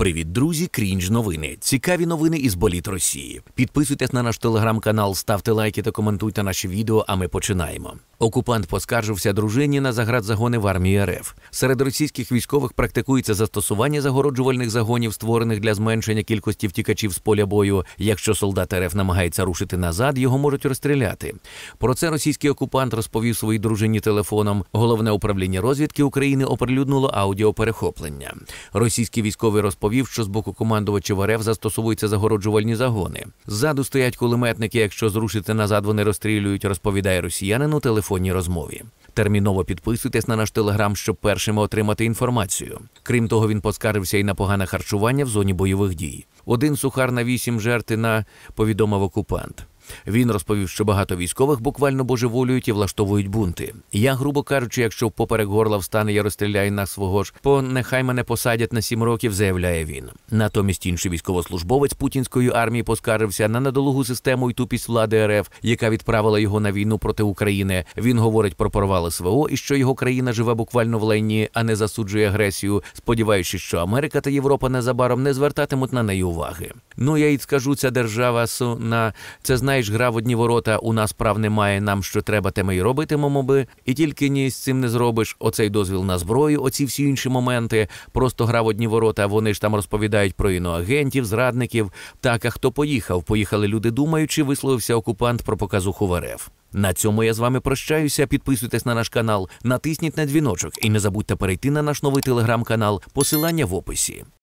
Привіт, друзі! Крінж новини. Цікаві новини із боліт Росії. Підписуйтесь на наш телеграм-канал, ставте лайки та коментуйте наші відео. А ми починаємо. Окупант поскаржився дружині на заградзагони в армії РФ. Серед російських військових практикується застосування загороджувальних загонів, створених для зменшення кількості втікачів з поля бою. Якщо солдат РФ намагається рушити назад, його можуть розстріляти. Про це російський окупант розповів своїй дружині телефоном. Головне управління розвідки України оприлюднило аудіоперехоплення. Російський військовий розповів, що з боку командувачів РФ застосовуються загороджувальні загони. Ззаду стоять кулеметники. Якщо зрушити назад, вони розстрілюють, розповідає росіянину телефон телефонній розмові. Терміново підписуйтесь на наш телеграм, щоб першими отримати інформацію. Крім того, він поскарився і на погане харчування в зоні бойових дій. Один сухар на вісім жерти на повідомив окупант. Він розповів, що багато військових буквально божеволюють і влаштовують бунти. Я, грубо кажучи, якщо в поперек горла встане, я розстріляю на свого ж, по нехай мене посадять на сім років, заявляє він. Натомість інший військовослужбовець путінської армії поскарився на недолугу систему і тупість влади РФ, яка відправила його на війну проти України. Він говорить про порвали СВО і що його країна живе буквально в лайні, а не засуджує агресію, сподіваючись, що Америка та Європа незабаром не звертатимуть на неї уваги. Ну я їй скажу, ця держава суна, це знаєш, гра в одні ворота. У нас прав немає. Нам що треба, те ми й робитимемо би, і тільки ні з цим не зробиш. Оцей дозвіл на зброю, оці всі інші моменти. Просто гра в одні ворота. Вони ж там розповідають про іноагентів, зрадників. Так а хто поїхав? Поїхали люди, думаючи, висловився окупант про показуху в РФ. На цьому я з вами прощаюся. Підписуйтесь на наш канал, натисніть на дзвіночок і не забудьте перейти на наш новий телеграм-канал. Посилання в описі.